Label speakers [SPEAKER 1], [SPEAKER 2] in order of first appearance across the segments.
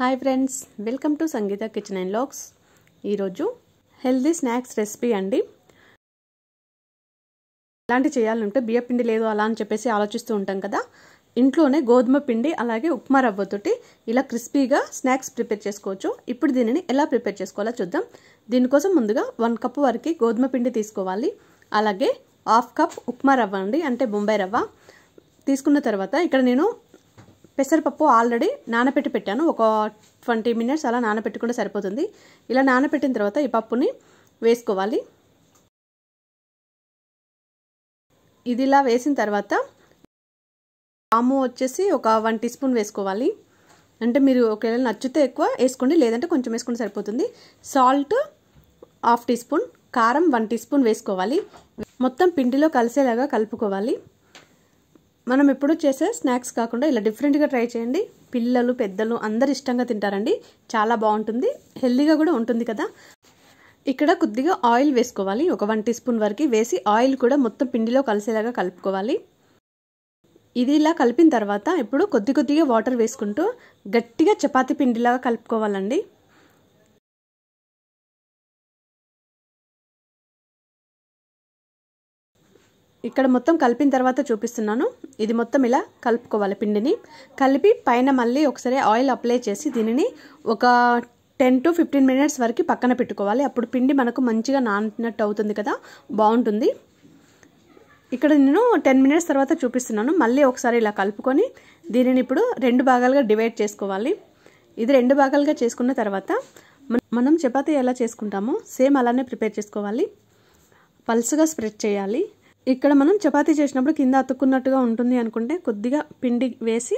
[SPEAKER 1] hi friends welcome to Sangeeta kitchen and లాక్స్ ఈరోజు healthy snacks recipe అండి ఎలాంటి చేయాలంటే బియ్య పిండి లేదు అలా అని చెప్పేసి ఆలోచిస్తూ ఉంటాం కదా ఇంట్లోనే గోధుమ పిండి అలాగే ఉప్మా రవ్వతోటి ఇలా క్రిస్పీగా స్నాక్స్ ప్రిపేర్ చేసుకోవచ్చు ఇప్పుడు దీనిని ఎలా ప్రిపేర్ చేసుకోవాలో చూద్దాం దీనికోసం ముందుగా వన్ కప్ వరకు గోధుమ పిండి తీసుకోవాలి అలాగే హాఫ్ కప్ ఉప్మా రవ్వ అండి అంటే బొంబాయి రవ్వ తీసుకున్న తర్వాత ఇక్కడ నేను పెసరపప్పు ఆల్రెడీ నానబెట్టి పెట్టాను ఒక ట్వంటీ మినిట్స్ అలా నానబెట్టుకుంటే సరిపోతుంది ఇలా నానబెట్టిన తర్వాత ఈ పప్పుని వేసుకోవాలి ఇది ఇలా వేసిన తర్వాత పాము వచ్చేసి ఒక వన్ టీ స్పూన్ వేసుకోవాలి అంటే మీరు ఒకవేళ నచ్చితే ఎక్కువ వేసుకోండి లేదంటే కొంచెం వేసుకుంటే సరిపోతుంది సాల్ట్ హాఫ్ టీ స్పూన్ కారం వన్ టీ స్పూన్ వేసుకోవాలి మొత్తం పిండిలో కలిసేలాగా కలుపుకోవాలి మనం ఎప్పుడు చేసే స్నాక్స్ కాకుండా ఇలా డిఫరెంట్గా ట్రై చేయండి పిల్లలు పెద్దలు అందరు ఇష్టంగా తింటారండి చాలా బాగుంటుంది హెల్దీగా కూడా ఉంటుంది కదా ఇక్కడ కొద్దిగా ఆయిల్ వేసుకోవాలి ఒక వన్ టీ స్పూన్ వరకు వేసి ఆయిల్ కూడా మొత్తం పిండిలో కలిసేలాగా కలుపుకోవాలి ఇది ఇలా కలిపిన తర్వాత ఇప్పుడు కొద్ది కొద్దిగా వాటర్ వేసుకుంటూ గట్టిగా చపాతీ పిండిలాగా కలుపుకోవాలండి ఇక్కడ మొత్తం కలిపిన తర్వాత చూపిస్తున్నాను ఇది మొత్తం ఇలా కలుపుకోవాలి పిండిని కలిపి పైన మళ్ళీ ఒకసారి ఆయిల్ అప్లై చేసి దీనిని ఒక టెన్ టు ఫిఫ్టీన్ మినిట్స్ వరకు పక్కన పెట్టుకోవాలి అప్పుడు పిండి మనకు మంచిగా నానినట్టు అవుతుంది కదా బాగుంటుంది ఇక్కడ నేను టెన్ మినిట్స్ తర్వాత చూపిస్తున్నాను మళ్ళీ ఒకసారి ఇలా కలుపుకొని దీనిని ఇప్పుడు రెండు భాగాలుగా డివైడ్ చేసుకోవాలి ఇది రెండు భాగాలుగా చేసుకున్న తర్వాత మనం చపాతీ ఎలా చేసుకుంటామో సేమ్ అలానే ప్రిపేర్ చేసుకోవాలి పల్స్గా స్ప్రెడ్ చేయాలి ఇక్కడ మనం చపాతీ చేసినప్పుడు కింద అతుక్కున్నట్టుగా ఉంటుంది అనుకుంటే కొద్దిగా పిండి వేసి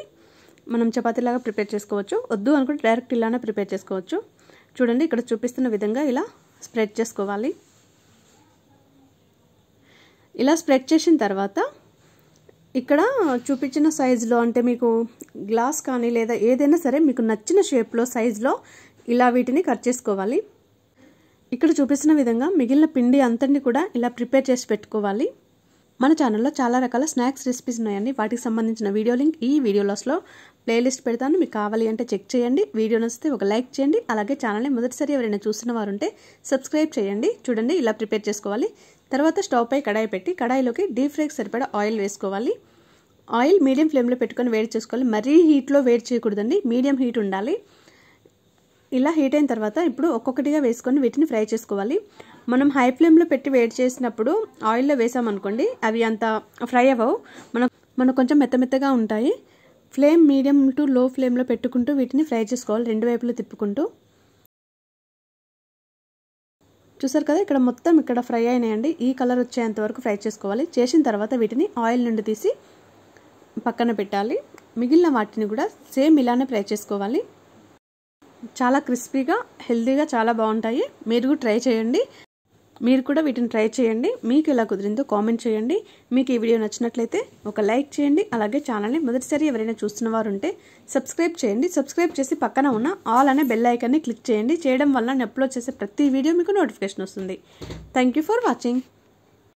[SPEAKER 1] మనం చపాతీలాగా ప్రిపేర్ చేసుకోవచ్చు వద్దు అనుకుంటే డైరెక్ట్ ఇలానే ప్రిపేర్ చేసుకోవచ్చు చూడండి ఇక్కడ చూపిస్తున్న విధంగా ఇలా స్ప్రెడ్ చేసుకోవాలి ఇలా స్ప్రెడ్ చేసిన తర్వాత ఇక్కడ చూపించిన సైజులో అంటే మీకు గ్లాస్ కానీ లేదా ఏదైనా సరే మీకు నచ్చిన షేప్లో సైజులో ఇలా వీటిని కట్ చేసుకోవాలి ఇక్కడ చూపిస్తున్న విధంగా మిగిలిన పిండి అంతటిని కూడా ఇలా ప్రిపేర్ చేసి పెట్టుకోవాలి మన ఛానల్లో చాలా రకాల స్నాక్స్ రెసిపీస్ ఉన్నాయండి వాటికి సంబంధించిన వీడియో లింక్ ఈ వీడియో ప్లేలిస్ట్ పెడతాను మీకు కావాలి అంటే చెక్ చేయండి వీడియో నచ్చితే ఒక లైక్ చేయండి అలాగే ఛానల్ని మొదటిసారి ఎవరైనా చూస్తున్న వారు ఉంటే సబ్స్క్రైబ్ చేయండి చూడండి ఇలా ప్రిపేర్ చేసుకోవాలి తర్వాత స్టవ్పై కడాయి పెట్టి కడాయిలోకి డీప్ ఫ్రైకి సరిపడా ఆయిల్ వేసుకోవాలి ఆయిల్ మీడియం ఫ్లేమ్లో పెట్టుకొని వేడి చేసుకోవాలి మరీ హీట్లో వేడి చేయకూడదండి మీడియం హీట్ ఉండాలి ఇలా హీట్ అయిన తర్వాత ఇప్పుడు ఒక్కొక్కటిగా వేసుకొని వీటిని ఫ్రై చేసుకోవాలి మనం హై ఫ్లేమ్లో పెట్టి వేడి చేసినప్పుడు ఆయిల్లో వేసామనుకోండి అవి అంత ఫ్రై అవ్వవు మన మనం కొంచెం మెత్తమెత్తగా ఉంటాయి ఫ్లేమ్ మీడియం టు లో ఫ్లేమ్లో పెట్టుకుంటూ వీటిని ఫ్రై చేసుకోవాలి రెండు వైపులు తిప్పుకుంటూ చూసారు కదా ఇక్కడ మొత్తం ఇక్కడ ఫ్రై అయినాయండి ఈ కలర్ వచ్చేంత వరకు ఫ్రై చేసుకోవాలి చేసిన తర్వాత వీటిని ఆయిల్ నుండి తీసి పక్కన పెట్టాలి మిగిలిన వాటిని కూడా సేమ్ ఇలానే ఫ్రై చేసుకోవాలి చాలా క్రిస్పీగా హెల్తీగా చాలా బాగుంటాయి మీరు ట్రై చేయండి మీరు కూడా వీటిని ట్రై చేయండి మీకు ఎలా కుదిరిందో కామెంట్ చేయండి మీకు ఈ వీడియో నచ్చినట్లయితే ఒక లైక్ చేయండి అలాగే ఛానల్ని మొదటిసారి ఎవరైనా చూస్తున్న వారు ఉంటే సబ్స్క్రైబ్ చేయండి సబ్స్క్రైబ్ చేసి పక్కన ఉన్న ఆల్ అనే బెల్ ఐకాన్ని క్లిక్ చేయండి చేయడం వల్ల నేను అప్లోడ్ చేసే ప్రతి వీడియో మీకు నోటిఫికేషన్ వస్తుంది థ్యాంక్ ఫర్ వాచింగ్